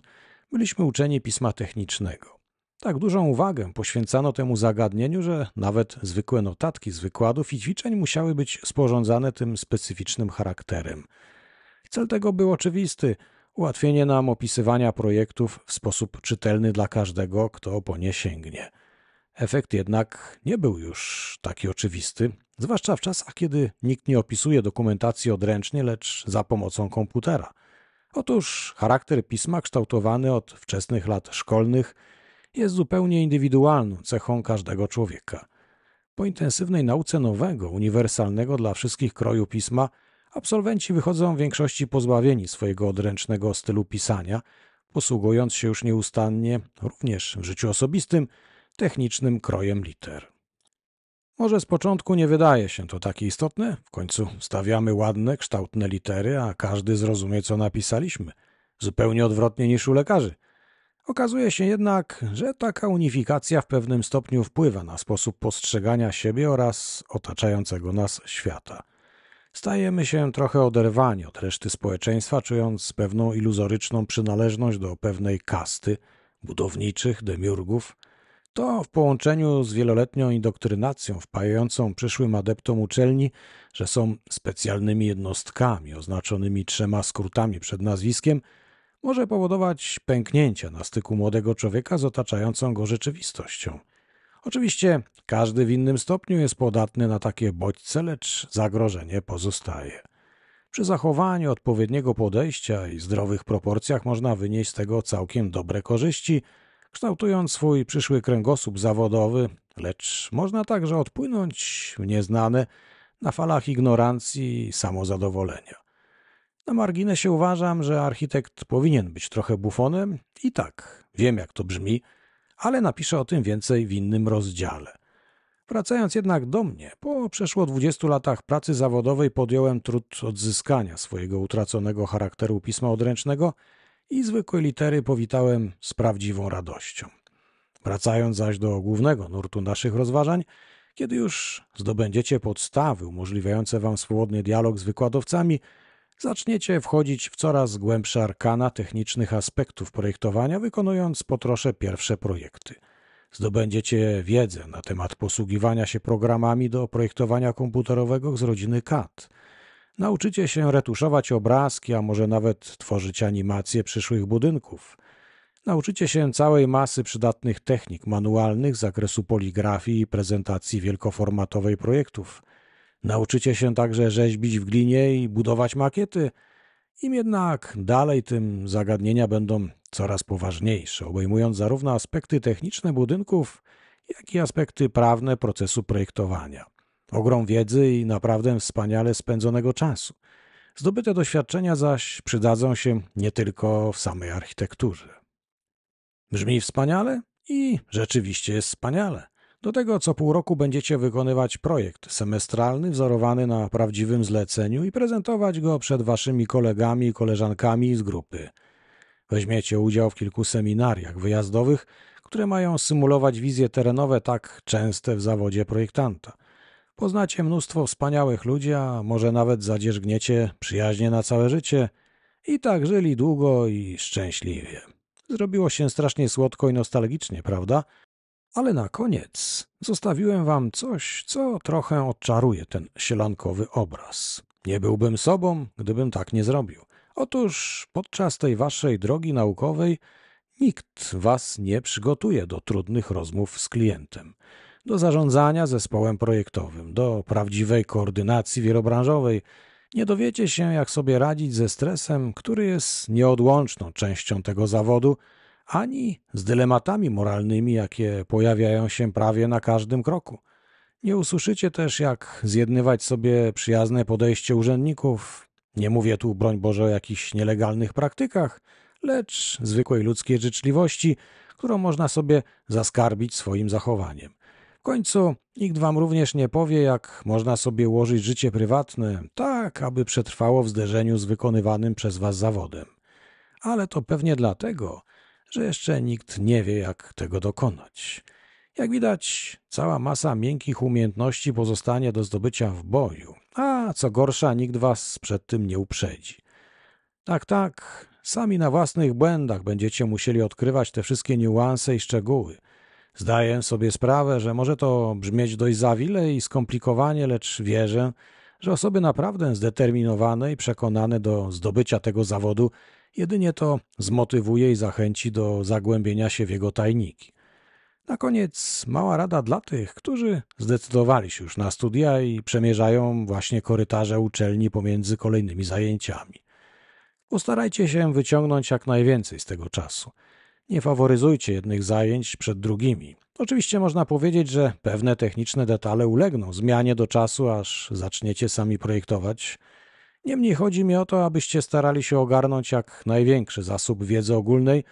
byliśmy uczeni pisma technicznego. Tak dużą uwagę poświęcano temu zagadnieniu, że nawet zwykłe notatki z wykładów i ćwiczeń musiały być sporządzane tym specyficznym charakterem. Cel tego był oczywisty ułatwienie nam opisywania projektów w sposób czytelny dla każdego, kto po nie sięgnie. Efekt jednak nie był już taki oczywisty, zwłaszcza w czasach, kiedy nikt nie opisuje dokumentacji odręcznie, lecz za pomocą komputera. Otóż charakter pisma kształtowany od wczesnych lat szkolnych jest zupełnie indywidualną cechą każdego człowieka. Po intensywnej nauce nowego, uniwersalnego dla wszystkich kroju pisma, absolwenci wychodzą w większości pozbawieni swojego odręcznego stylu pisania, posługując się już nieustannie, również w życiu osobistym, technicznym krojem liter. Może z początku nie wydaje się to takie istotne, w końcu stawiamy ładne, kształtne litery, a każdy zrozumie, co napisaliśmy. Zupełnie odwrotnie niż u lekarzy – Okazuje się jednak, że taka unifikacja w pewnym stopniu wpływa na sposób postrzegania siebie oraz otaczającego nas świata. Stajemy się trochę oderwani od reszty społeczeństwa, czując pewną iluzoryczną przynależność do pewnej kasty budowniczych, demiurgów. To w połączeniu z wieloletnią indoktrynacją wpajającą przyszłym adeptom uczelni, że są specjalnymi jednostkami oznaczonymi trzema skrótami przed nazwiskiem – może powodować pęknięcia na styku młodego człowieka z otaczającą go rzeczywistością. Oczywiście każdy w innym stopniu jest podatny na takie bodźce, lecz zagrożenie pozostaje. Przy zachowaniu odpowiedniego podejścia i zdrowych proporcjach można wynieść z tego całkiem dobre korzyści, kształtując swój przyszły kręgosłup zawodowy, lecz można także odpłynąć w nieznane na falach ignorancji i samozadowolenia. Na marginesie uważam, że architekt powinien być trochę bufonem i tak, wiem jak to brzmi, ale napiszę o tym więcej w innym rozdziale. Wracając jednak do mnie, po przeszło 20 latach pracy zawodowej podjąłem trud odzyskania swojego utraconego charakteru pisma odręcznego i zwykłe litery powitałem z prawdziwą radością. Wracając zaś do głównego nurtu naszych rozważań, kiedy już zdobędziecie podstawy umożliwiające wam swobodny dialog z wykładowcami – zaczniecie wchodzić w coraz głębsze arkana technicznych aspektów projektowania, wykonując po trosze pierwsze projekty. Zdobędziecie wiedzę na temat posługiwania się programami do projektowania komputerowego z rodziny CAD. Nauczycie się retuszować obrazki, a może nawet tworzyć animacje przyszłych budynków. Nauczycie się całej masy przydatnych technik manualnych z zakresu poligrafii i prezentacji wielkoformatowej projektów. Nauczycie się także rzeźbić w glinie i budować makiety. Im jednak dalej, tym zagadnienia będą coraz poważniejsze, obejmując zarówno aspekty techniczne budynków, jak i aspekty prawne procesu projektowania. Ogrom wiedzy i naprawdę wspaniale spędzonego czasu. Zdobyte doświadczenia zaś przydadzą się nie tylko w samej architekturze. Brzmi wspaniale i rzeczywiście jest wspaniale. Do tego co pół roku będziecie wykonywać projekt semestralny wzorowany na prawdziwym zleceniu i prezentować go przed waszymi kolegami i koleżankami z grupy. Weźmiecie udział w kilku seminariach wyjazdowych, które mają symulować wizje terenowe tak częste w zawodzie projektanta. Poznacie mnóstwo wspaniałych ludzi, a może nawet zadzierzgniecie przyjaźnie na całe życie i tak żyli długo i szczęśliwie. Zrobiło się strasznie słodko i nostalgicznie, prawda? Ale na koniec zostawiłem wam coś, co trochę odczaruje ten sielankowy obraz. Nie byłbym sobą, gdybym tak nie zrobił. Otóż podczas tej waszej drogi naukowej nikt was nie przygotuje do trudnych rozmów z klientem, do zarządzania zespołem projektowym, do prawdziwej koordynacji wielobranżowej. Nie dowiecie się, jak sobie radzić ze stresem, który jest nieodłączną częścią tego zawodu – ani z dylematami moralnymi, jakie pojawiają się prawie na każdym kroku. Nie usłyszycie też, jak zjednywać sobie przyjazne podejście urzędników. Nie mówię tu, broń Boże, o jakichś nielegalnych praktykach, lecz zwykłej ludzkiej życzliwości, którą można sobie zaskarbić swoim zachowaniem. W końcu nikt wam również nie powie, jak można sobie ułożyć życie prywatne, tak aby przetrwało w zderzeniu z wykonywanym przez was zawodem. Ale to pewnie dlatego, że jeszcze nikt nie wie, jak tego dokonać. Jak widać, cała masa miękkich umiejętności pozostanie do zdobycia w boju, a co gorsza, nikt was przed tym nie uprzedzi. Tak, tak, sami na własnych błędach będziecie musieli odkrywać te wszystkie niuanse i szczegóły. Zdaję sobie sprawę, że może to brzmieć dość zawile i skomplikowanie, lecz wierzę, że osoby naprawdę zdeterminowane i przekonane do zdobycia tego zawodu Jedynie to zmotywuje i zachęci do zagłębienia się w jego tajniki. Na koniec mała rada dla tych, którzy zdecydowali się już na studia i przemierzają właśnie korytarze uczelni pomiędzy kolejnymi zajęciami. Postarajcie się wyciągnąć jak najwięcej z tego czasu. Nie faworyzujcie jednych zajęć przed drugimi. Oczywiście można powiedzieć, że pewne techniczne detale ulegną zmianie do czasu, aż zaczniecie sami projektować Niemniej chodzi mi o to, abyście starali się ogarnąć jak największy zasób wiedzy ogólnej,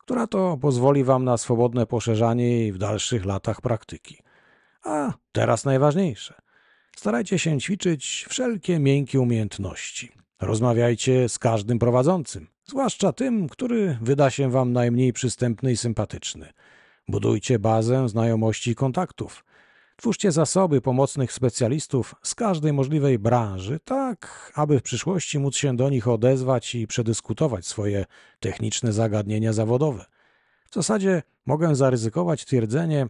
która to pozwoli Wam na swobodne poszerzanie jej w dalszych latach praktyki. A teraz najważniejsze. Starajcie się ćwiczyć wszelkie miękkie umiejętności. Rozmawiajcie z każdym prowadzącym, zwłaszcza tym, który wyda się Wam najmniej przystępny i sympatyczny. Budujcie bazę znajomości i kontaktów – Twórzcie zasoby pomocnych specjalistów z każdej możliwej branży, tak aby w przyszłości móc się do nich odezwać i przedyskutować swoje techniczne zagadnienia zawodowe. W zasadzie mogę zaryzykować twierdzenie,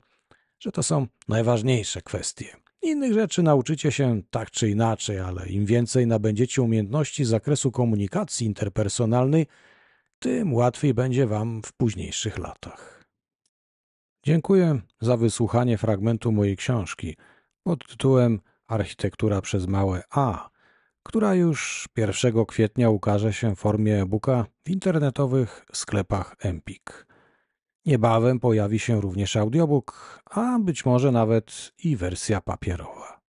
że to są najważniejsze kwestie. Innych rzeczy nauczycie się tak czy inaczej, ale im więcej nabędziecie umiejętności z zakresu komunikacji interpersonalnej, tym łatwiej będzie Wam w późniejszych latach. Dziękuję za wysłuchanie fragmentu mojej książki pod tytułem Architektura przez małe A, która już 1 kwietnia ukaże się w formie e-booka w internetowych sklepach Empik. Niebawem pojawi się również audiobook, a być może nawet i wersja papierowa.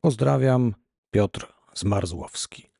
Pozdrawiam, Piotr Zmarzłowski.